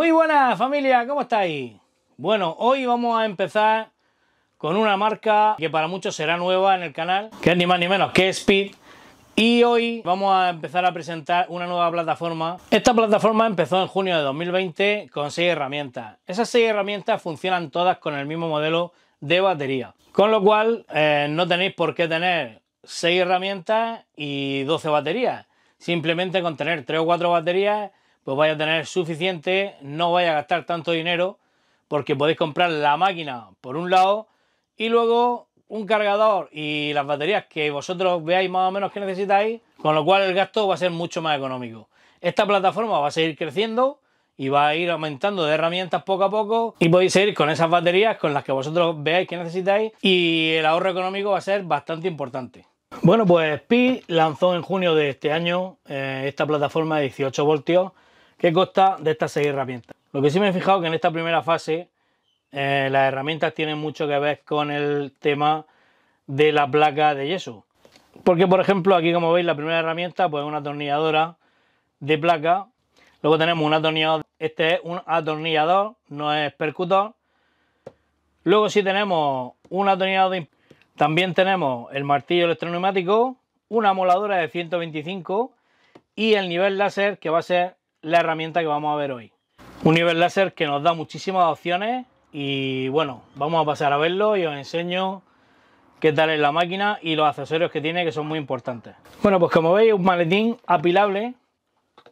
Muy buenas familia, ¿cómo estáis? Bueno, hoy vamos a empezar con una marca que para muchos será nueva en el canal, que es ni más ni menos que Speed. Y hoy vamos a empezar a presentar una nueva plataforma. Esta plataforma empezó en junio de 2020 con 6 herramientas. Esas 6 herramientas funcionan todas con el mismo modelo de batería. Con lo cual eh, no tenéis por qué tener 6 herramientas y 12 baterías. Simplemente con tener 3 o 4 baterías pues vaya a tener suficiente, no vaya a gastar tanto dinero, porque podéis comprar la máquina por un lado y luego un cargador y las baterías que vosotros veáis más o menos que necesitáis, con lo cual el gasto va a ser mucho más económico. Esta plataforma va a seguir creciendo y va a ir aumentando de herramientas poco a poco y podéis seguir con esas baterías con las que vosotros veáis que necesitáis y el ahorro económico va a ser bastante importante. Bueno, pues Pi lanzó en junio de este año eh, esta plataforma de 18 voltios ¿Qué consta de estas seis herramientas? Lo que sí me he fijado que en esta primera fase eh, las herramientas tienen mucho que ver con el tema de la placa de yeso. Porque, por ejemplo, aquí como veis, la primera herramienta pues, es una atornilladora de placa. Luego tenemos un atornillador, este es un atornillador, no es percutor. Luego si tenemos un atornillador, también tenemos el martillo electroneumático, una moladora de 125 y el nivel láser que va a ser la herramienta que vamos a ver hoy. Un nivel láser que nos da muchísimas opciones y bueno, vamos a pasar a verlo y os enseño qué tal es la máquina y los accesorios que tiene que son muy importantes. Bueno, pues como veis un maletín apilable,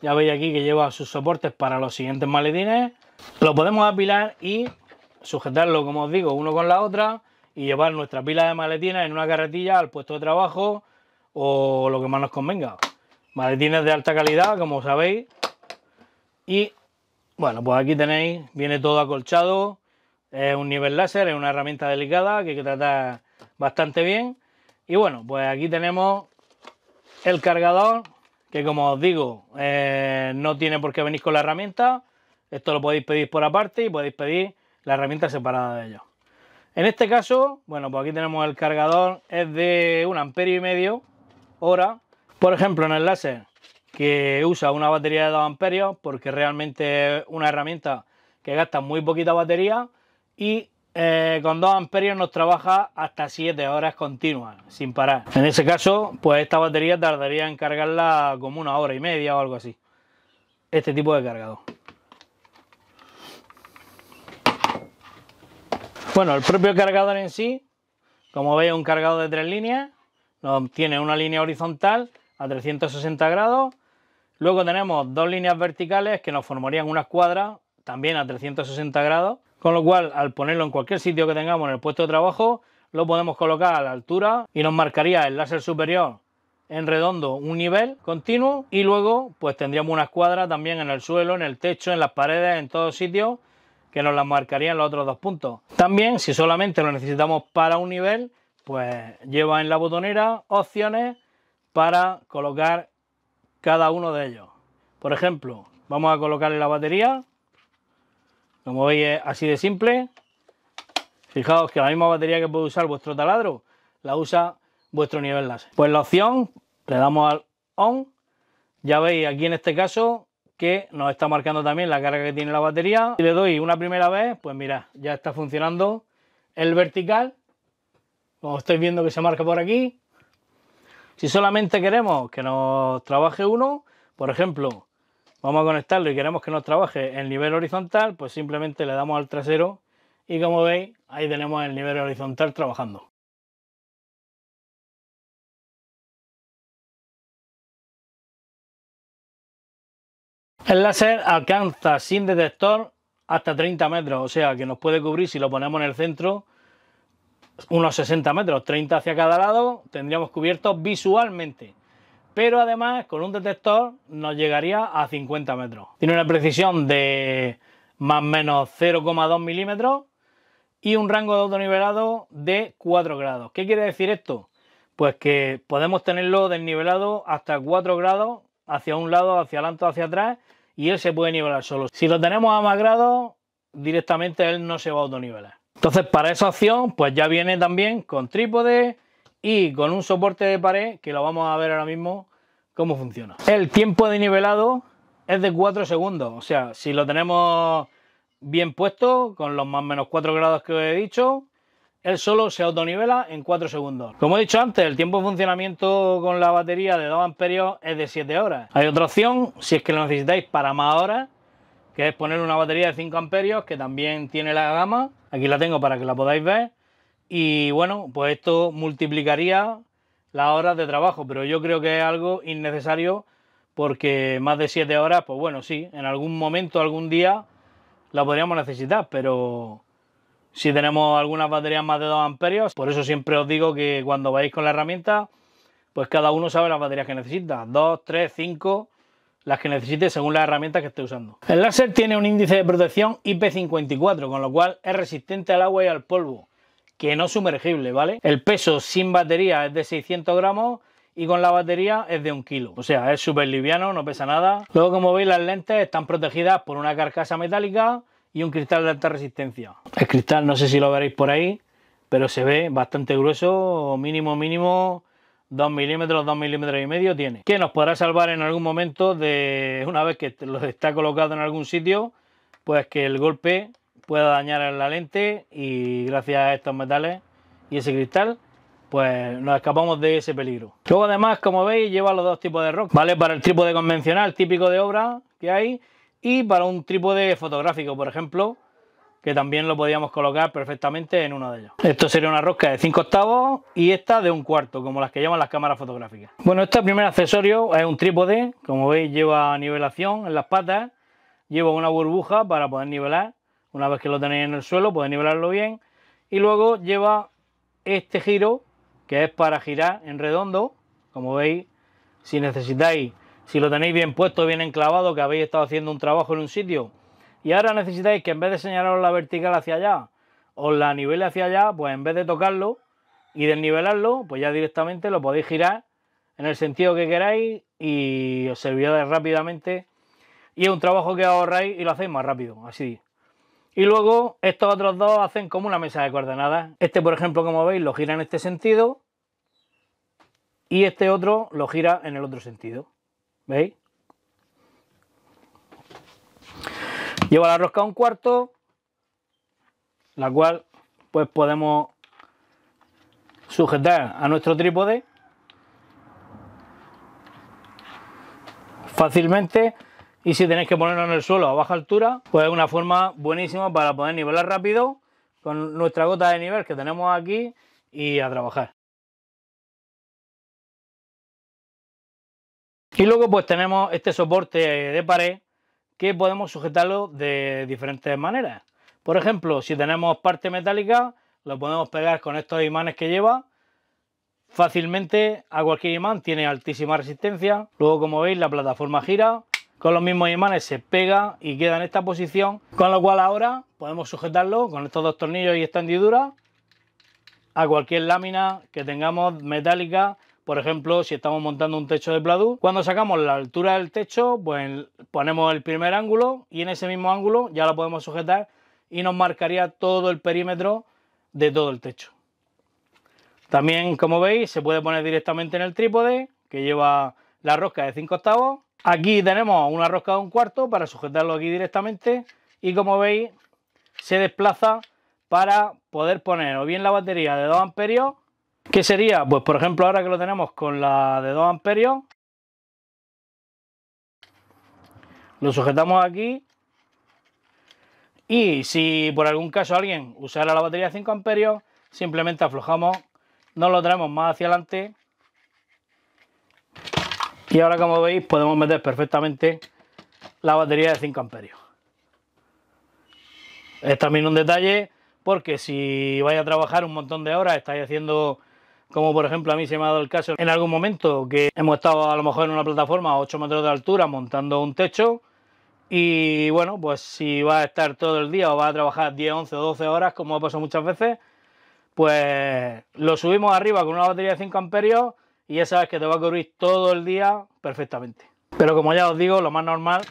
ya veis aquí que lleva sus soportes para los siguientes maletines, lo podemos apilar y sujetarlo, como os digo, uno con la otra y llevar nuestra pila de maletines en una carretilla al puesto de trabajo o lo que más nos convenga. Maletines de alta calidad, como sabéis, y bueno, pues aquí tenéis, viene todo acolchado, es un nivel láser, es una herramienta delicada que hay que tratar bastante bien. Y bueno, pues aquí tenemos el cargador, que como os digo, eh, no tiene por qué venir con la herramienta. Esto lo podéis pedir por aparte y podéis pedir la herramienta separada de ellos. En este caso, bueno, pues aquí tenemos el cargador, es de un amperio y medio hora. Por ejemplo, en el láser que usa una batería de 2 amperios porque realmente es una herramienta que gasta muy poquita batería y eh, con 2 amperios nos trabaja hasta 7 horas continuas sin parar. En ese caso, pues esta batería tardaría en cargarla como una hora y media o algo así. Este tipo de cargador. Bueno, el propio cargador en sí, como veis, un cargador de tres líneas. Tiene una línea horizontal a 360 grados Luego tenemos dos líneas verticales que nos formarían una cuadra también a 360 grados, con lo cual al ponerlo en cualquier sitio que tengamos en el puesto de trabajo, lo podemos colocar a la altura y nos marcaría el láser superior en redondo un nivel continuo y luego pues tendríamos una escuadra también en el suelo, en el techo, en las paredes, en todos sitios que nos las marcarían los otros dos puntos. También si solamente lo necesitamos para un nivel pues lleva en la botonera opciones para colocar cada uno de ellos. Por ejemplo, vamos a colocarle la batería. Como veis es eh, así de simple. Fijaos que la misma batería que puede usar vuestro taladro, la usa vuestro nivel láser. Pues la opción, le damos al ON. Ya veis aquí en este caso que nos está marcando también la carga que tiene la batería. Si le doy una primera vez, pues mira, ya está funcionando el vertical. Como estáis viendo que se marca por aquí. Si solamente queremos que nos trabaje uno, por ejemplo, vamos a conectarlo y queremos que nos trabaje el nivel horizontal, pues simplemente le damos al trasero y como veis, ahí tenemos el nivel horizontal trabajando. El láser alcanza sin detector hasta 30 metros, o sea que nos puede cubrir si lo ponemos en el centro unos 60 metros, 30 hacia cada lado, tendríamos cubierto visualmente. Pero además, con un detector nos llegaría a 50 metros. Tiene una precisión de más o menos 0,2 milímetros y un rango de autonivelado de 4 grados. ¿Qué quiere decir esto? Pues que podemos tenerlo desnivelado hasta 4 grados hacia un lado, hacia adelante, hacia atrás y él se puede nivelar solo. Si lo tenemos a más grados, directamente él no se va a autonivelar. Entonces, para esa opción, pues ya viene también con trípode y con un soporte de pared, que lo vamos a ver ahora mismo cómo funciona. El tiempo de nivelado es de 4 segundos, o sea, si lo tenemos bien puesto, con los más o menos 4 grados que os he dicho, él solo se autonivela en 4 segundos. Como he dicho antes, el tiempo de funcionamiento con la batería de 2 amperios es de 7 horas. Hay otra opción, si es que lo necesitáis para más horas, que es poner una batería de 5 amperios que también tiene la gama. Aquí la tengo para que la podáis ver. Y bueno, pues esto multiplicaría las horas de trabajo, pero yo creo que es algo innecesario porque más de 7 horas, pues bueno, sí, en algún momento, algún día la podríamos necesitar, pero si tenemos algunas baterías más de 2 amperios, por eso siempre os digo que cuando vais con la herramienta, pues cada uno sabe las baterías que necesita, 2, 3, 5 las que necesite según la herramienta que esté usando. El láser tiene un índice de protección IP54, con lo cual es resistente al agua y al polvo, que no sumergible, ¿vale? El peso sin batería es de 600 gramos y con la batería es de un kilo. O sea, es súper liviano, no pesa nada. Luego, como veis, las lentes están protegidas por una carcasa metálica y un cristal de alta resistencia. El cristal, no sé si lo veréis por ahí, pero se ve bastante grueso, mínimo, mínimo 2 milímetros, 2 milímetros y medio tiene, que nos podrá salvar en algún momento de una vez que lo está colocado en algún sitio, pues que el golpe pueda dañar la lente y gracias a estos metales y ese cristal pues nos escapamos de ese peligro. Luego además, como veis, lleva los dos tipos de rock, ¿vale? Para el trípode convencional, típico de obra que hay, y para un trípode fotográfico, por ejemplo, que también lo podíamos colocar perfectamente en uno de ellos. Esto sería una rosca de 5 octavos y esta de un cuarto, como las que llaman las cámaras fotográficas. Bueno, este primer accesorio es un trípode, como veis lleva nivelación en las patas, lleva una burbuja para poder nivelar, una vez que lo tenéis en el suelo podéis nivelarlo bien, y luego lleva este giro que es para girar en redondo, como veis, si necesitáis, si lo tenéis bien puesto, bien enclavado, que habéis estado haciendo un trabajo en un sitio, y ahora necesitáis que en vez de señalaros la vertical hacia allá, os la nivele hacia allá, pues en vez de tocarlo y desnivelarlo, pues ya directamente lo podéis girar en el sentido que queráis y os servirá rápidamente. Y es un trabajo que ahorráis y lo hacéis más rápido, así. Y luego estos otros dos hacen como una mesa de coordenadas. Este, por ejemplo, como veis, lo gira en este sentido y este otro lo gira en el otro sentido. ¿Veis? Lleva la rosca a un cuarto, la cual pues podemos sujetar a nuestro trípode fácilmente y si tenéis que ponerlo en el suelo a baja altura, pues es una forma buenísima para poder nivelar rápido con nuestra gota de nivel que tenemos aquí y a trabajar. Y luego pues tenemos este soporte de pared que podemos sujetarlo de diferentes maneras. Por ejemplo, si tenemos parte metálica, lo podemos pegar con estos imanes que lleva fácilmente a cualquier imán, tiene altísima resistencia. Luego, como veis, la plataforma gira, con los mismos imanes se pega y queda en esta posición, con lo cual ahora podemos sujetarlo con estos dos tornillos y esta a cualquier lámina que tengamos metálica por ejemplo, si estamos montando un techo de Pladu, cuando sacamos la altura del techo, pues ponemos el primer ángulo y en ese mismo ángulo ya lo podemos sujetar y nos marcaría todo el perímetro de todo el techo. También, como veis, se puede poner directamente en el trípode que lleva la rosca de 5 octavos. Aquí tenemos una rosca de un cuarto para sujetarlo aquí directamente y como veis se desplaza para poder poner o bien la batería de 2 amperios ¿Qué sería? Pues por ejemplo ahora que lo tenemos con la de 2 amperios, lo sujetamos aquí y si por algún caso alguien usara la batería de 5 amperios, simplemente aflojamos, Nos lo traemos más hacia adelante y ahora como veis podemos meter perfectamente la batería de 5 amperios. Es también un detalle porque si vais a trabajar un montón de horas, estáis haciendo como por ejemplo a mí se me ha dado el caso en algún momento que hemos estado a lo mejor en una plataforma a 8 metros de altura montando un techo y bueno, pues si vas a estar todo el día o vas a trabajar 10, 11 o 12 horas, como ha pasado muchas veces, pues lo subimos arriba con una batería de 5 amperios y ya sabes que te va a cubrir todo el día perfectamente. Pero como ya os digo, lo más normal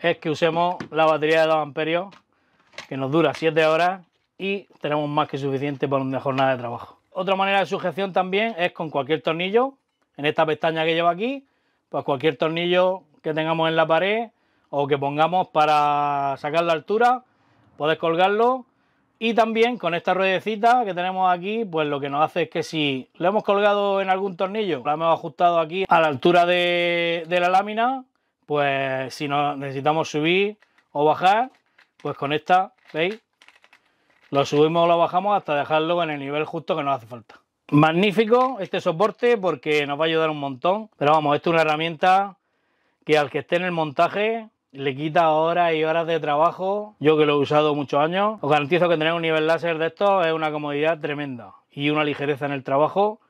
es que usemos la batería de 2 amperios que nos dura 7 horas y tenemos más que suficiente para una jornada de trabajo. Otra manera de sujeción también es con cualquier tornillo. En esta pestaña que lleva aquí, pues cualquier tornillo que tengamos en la pared o que pongamos para sacar la altura, podés colgarlo. Y también con esta ruedecita que tenemos aquí, pues lo que nos hace es que si lo hemos colgado en algún tornillo, lo hemos ajustado aquí a la altura de, la lámina, pues si necesitamos subir o bajar, pues con esta, ¿veis? Lo subimos o lo bajamos hasta dejarlo en el nivel justo que nos hace falta. Magnífico este soporte porque nos va a ayudar un montón. Pero vamos, esto es una herramienta que al que esté en el montaje le quita horas y horas de trabajo. Yo que lo he usado muchos años, os garantizo que tener un nivel láser de esto es una comodidad tremenda y una ligereza en el trabajo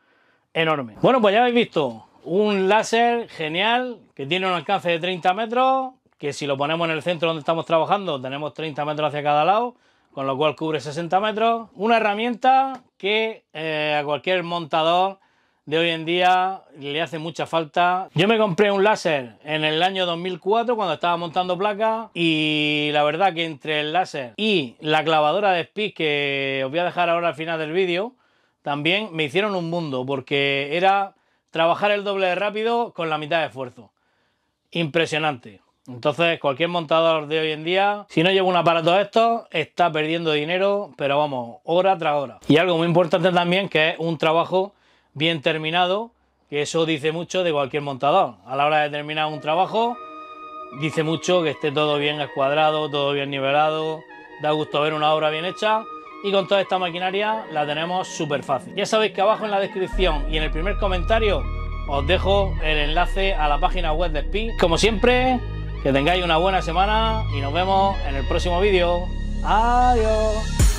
enorme. Bueno, pues ya habéis visto un láser genial que tiene un alcance de 30 metros, que si lo ponemos en el centro donde estamos trabajando tenemos 30 metros hacia cada lado con lo cual cubre 60 metros. Una herramienta que eh, a cualquier montador de hoy en día le hace mucha falta. Yo me compré un láser en el año 2004 cuando estaba montando placas y la verdad que entre el láser y la clavadora de speed que os voy a dejar ahora al final del vídeo, también me hicieron un mundo porque era trabajar el doble de rápido con la mitad de esfuerzo. Impresionante. Entonces, cualquier montador de hoy en día, si no lleva un aparato de estos, está perdiendo dinero, pero vamos, hora tras hora. Y algo muy importante también, que es un trabajo bien terminado, que eso dice mucho de cualquier montador. A la hora de terminar un trabajo, dice mucho que esté todo bien escuadrado, todo bien nivelado, da gusto ver una obra bien hecha. Y con toda esta maquinaria la tenemos súper fácil. Ya sabéis que abajo en la descripción y en el primer comentario os dejo el enlace a la página web de Speed. Como siempre, que tengáis una buena semana y nos vemos en el próximo vídeo. Adiós.